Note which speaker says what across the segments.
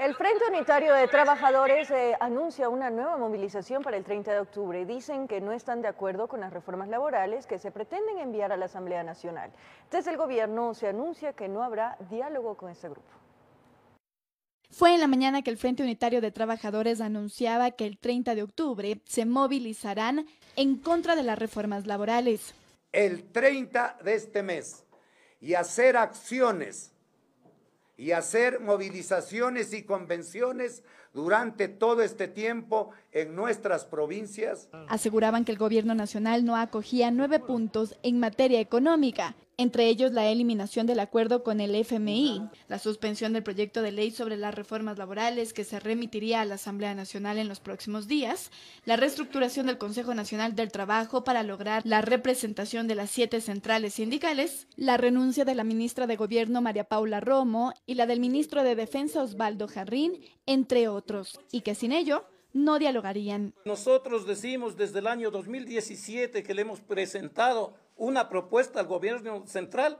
Speaker 1: El Frente Unitario de Trabajadores eh, anuncia una nueva movilización para el 30 de octubre. Dicen que no están de acuerdo con las reformas laborales que se pretenden enviar a la Asamblea Nacional. Desde el gobierno se anuncia que no habrá diálogo con este grupo. Fue en la mañana que el Frente Unitario de Trabajadores anunciaba que el 30 de octubre se movilizarán en contra de las reformas laborales.
Speaker 2: El 30 de este mes y hacer acciones y hacer movilizaciones
Speaker 1: y convenciones durante todo este tiempo en nuestras provincias. Aseguraban que el gobierno nacional no acogía nueve puntos en materia económica entre ellos la eliminación del acuerdo con el FMI, la suspensión del proyecto de ley sobre las reformas laborales que se remitiría a la Asamblea Nacional en los próximos días, la reestructuración del Consejo Nacional del Trabajo para lograr la representación de las siete centrales sindicales, la renuncia de la ministra de Gobierno María Paula Romo y la del ministro de Defensa Osvaldo Jarrín, entre otros, y que sin ello no dialogarían.
Speaker 2: Nosotros decimos desde el año 2017 que le hemos presentado una propuesta al gobierno central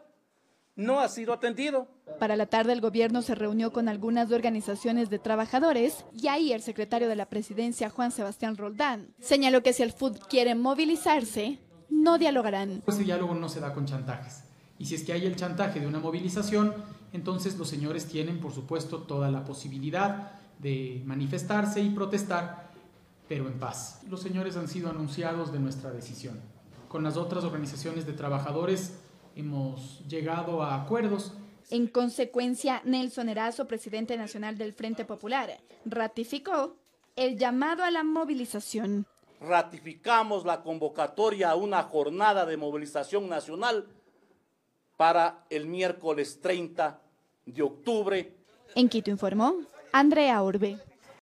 Speaker 2: no ha sido atendido.
Speaker 1: Para la tarde el gobierno se reunió con algunas organizaciones de trabajadores y ahí el secretario de la presidencia, Juan Sebastián Roldán, señaló que si el FUD quiere movilizarse, no dialogarán.
Speaker 2: Ese diálogo no se da con chantajes. Y si es que hay el chantaje de una movilización, entonces los señores tienen, por supuesto, toda la posibilidad de manifestarse y protestar, pero en paz. Los señores han sido anunciados de nuestra decisión. Con las otras organizaciones de trabajadores hemos llegado a acuerdos.
Speaker 1: En consecuencia, Nelson Erazo, presidente nacional del Frente Popular, ratificó el llamado a la movilización.
Speaker 2: Ratificamos la convocatoria a una jornada de movilización nacional para el miércoles 30 de octubre.
Speaker 1: En Quito informó Andrea Orbe.